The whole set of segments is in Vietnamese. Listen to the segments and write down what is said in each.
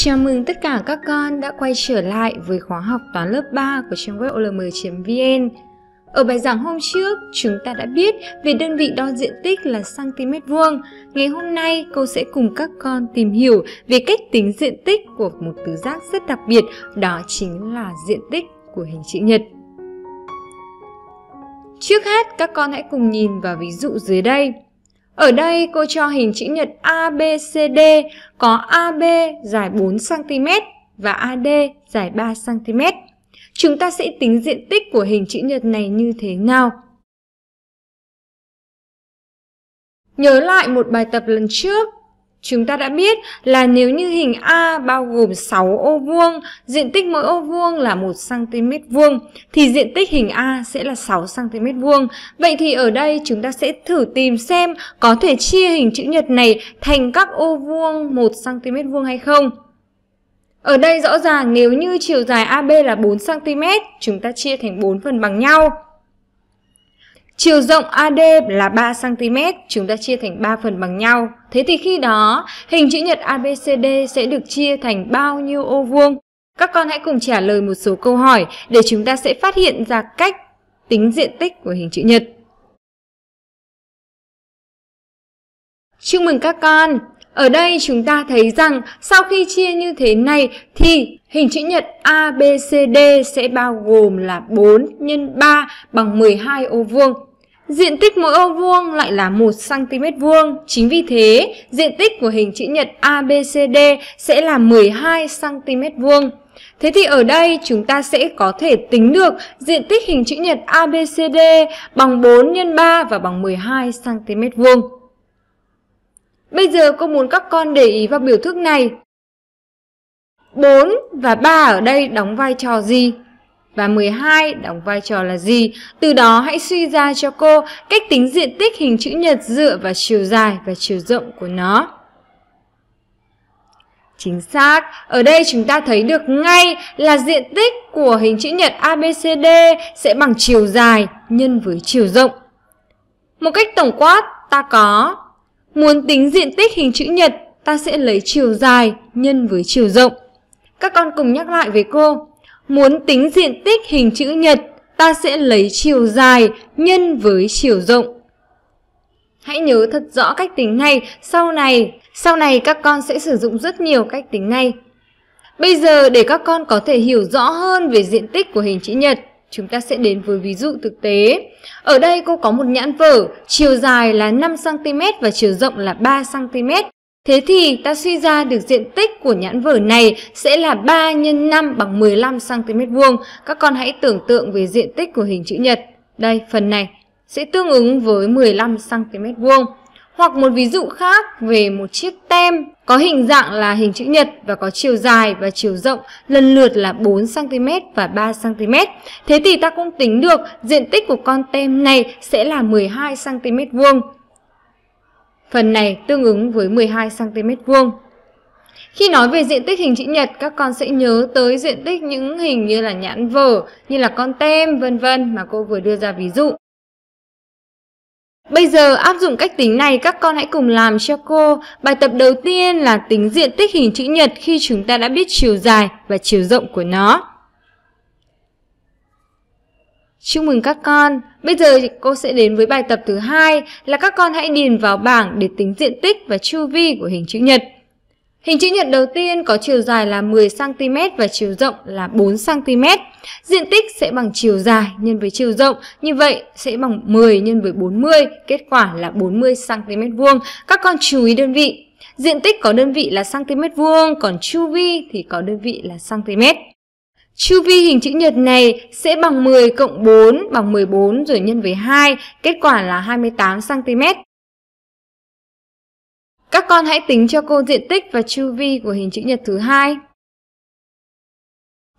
Chào mừng tất cả các con đã quay trở lại với khóa học toán lớp 3 của trang web olm.vn. Ở bài giảng hôm trước, chúng ta đã biết về đơn vị đo diện tích là cm vuông. Ngày hôm nay, cô sẽ cùng các con tìm hiểu về cách tính diện tích của một tứ giác rất đặc biệt, đó chính là diện tích của hình chữ nhật. Trước hết, các con hãy cùng nhìn vào ví dụ dưới đây. Ở đây cô cho hình chữ nhật ABCD có AB dài 4cm và AD dài 3cm. Chúng ta sẽ tính diện tích của hình chữ nhật này như thế nào? Nhớ lại một bài tập lần trước, Chúng ta đã biết là nếu như hình A bao gồm 6 ô vuông, diện tích mỗi ô vuông là 1cm vuông, thì diện tích hình A sẽ là 6cm vuông. Vậy thì ở đây chúng ta sẽ thử tìm xem có thể chia hình chữ nhật này thành các ô vuông 1cm vuông hay không. Ở đây rõ ràng nếu như chiều dài AB là 4cm, chúng ta chia thành 4 phần bằng nhau. Chiều rộng AD là 3cm, chúng ta chia thành 3 phần bằng nhau. Thế thì khi đó, hình chữ nhật ABCD sẽ được chia thành bao nhiêu ô vuông? Các con hãy cùng trả lời một số câu hỏi để chúng ta sẽ phát hiện ra cách tính diện tích của hình chữ nhật. Chúc mừng các con! Ở đây chúng ta thấy rằng sau khi chia như thế này thì hình chữ nhật ABCD sẽ bao gồm là 4 x 3 bằng 12 ô vuông. Diện tích mỗi ô vuông lại là 1cm vuông. Chính vì thế, diện tích của hình chữ nhật ABCD sẽ là 12cm vuông. Thế thì ở đây chúng ta sẽ có thể tính được diện tích hình chữ nhật ABCD bằng 4 x 3 và bằng 12 cm vuông. Bây giờ cô muốn các con để ý vào biểu thức này. 4 và 3 ở đây đóng vai trò gì? và 12 đóng vai trò là gì. Từ đó hãy suy ra cho cô cách tính diện tích hình chữ nhật dựa vào chiều dài và chiều rộng của nó. Chính xác, ở đây chúng ta thấy được ngay là diện tích của hình chữ nhật ABCD sẽ bằng chiều dài nhân với chiều rộng. Một cách tổng quát ta có Muốn tính diện tích hình chữ nhật, ta sẽ lấy chiều dài nhân với chiều rộng. Các con cùng nhắc lại với cô. Muốn tính diện tích hình chữ nhật, ta sẽ lấy chiều dài nhân với chiều rộng. Hãy nhớ thật rõ cách tính này, sau này, sau này các con sẽ sử dụng rất nhiều cách tính này. Bây giờ để các con có thể hiểu rõ hơn về diện tích của hình chữ nhật, chúng ta sẽ đến với ví dụ thực tế. Ở đây cô có một nhãn vở, chiều dài là 5cm và chiều rộng là 3cm. Thế thì ta suy ra được diện tích của nhãn vở này sẽ là 3 x 5 bằng 15 cm vuông. Các con hãy tưởng tượng về diện tích của hình chữ nhật. Đây, phần này sẽ tương ứng với 15 cm vuông. Hoặc một ví dụ khác về một chiếc tem có hình dạng là hình chữ nhật và có chiều dài và chiều rộng lần lượt là 4cm và 3cm. Thế thì ta cũng tính được diện tích của con tem này sẽ là 12cm vuông. Phần này tương ứng với 12 cm vuông. Khi nói về diện tích hình chữ nhật, các con sẽ nhớ tới diện tích những hình như là nhãn vở, như là con tem, vân vân mà cô vừa đưa ra ví dụ. Bây giờ áp dụng cách tính này các con hãy cùng làm cho cô bài tập đầu tiên là tính diện tích hình chữ nhật khi chúng ta đã biết chiều dài và chiều rộng của nó. Chúc mừng các con! Bây giờ cô sẽ đến với bài tập thứ hai là các con hãy điền vào bảng để tính diện tích và chu vi của hình chữ nhật. Hình chữ nhật đầu tiên có chiều dài là 10cm và chiều rộng là 4cm. Diện tích sẽ bằng chiều dài nhân với chiều rộng, như vậy sẽ bằng 10 nhân với 40, kết quả là 40cm vuông. Các con chú ý đơn vị. Diện tích có đơn vị là cm vuông, còn chu vi thì có đơn vị là cm. Chu vi hình chữ nhật này sẽ bằng 10 cộng 4 bằng 14 rồi nhân với 2, kết quả là 28cm. Các con hãy tính cho cô diện tích và chu vi của hình chữ nhật thứ hai.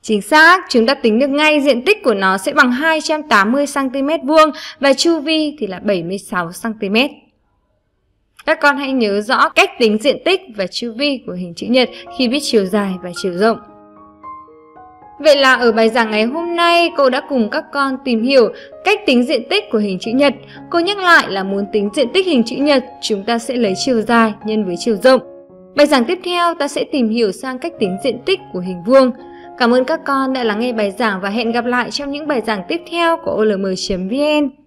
Chính xác, chúng ta tính được ngay diện tích của nó sẽ bằng 280cm vuông và chu vi thì là 76cm. Các con hãy nhớ rõ cách tính diện tích và chu vi của hình chữ nhật khi biết chiều dài và chiều rộng. Vậy là ở bài giảng ngày hôm nay, cô đã cùng các con tìm hiểu cách tính diện tích của hình chữ nhật. Cô nhắc lại là muốn tính diện tích hình chữ nhật, chúng ta sẽ lấy chiều dài nhân với chiều rộng. Bài giảng tiếp theo, ta sẽ tìm hiểu sang cách tính diện tích của hình vuông. Cảm ơn các con đã lắng nghe bài giảng và hẹn gặp lại trong những bài giảng tiếp theo của olm.vn.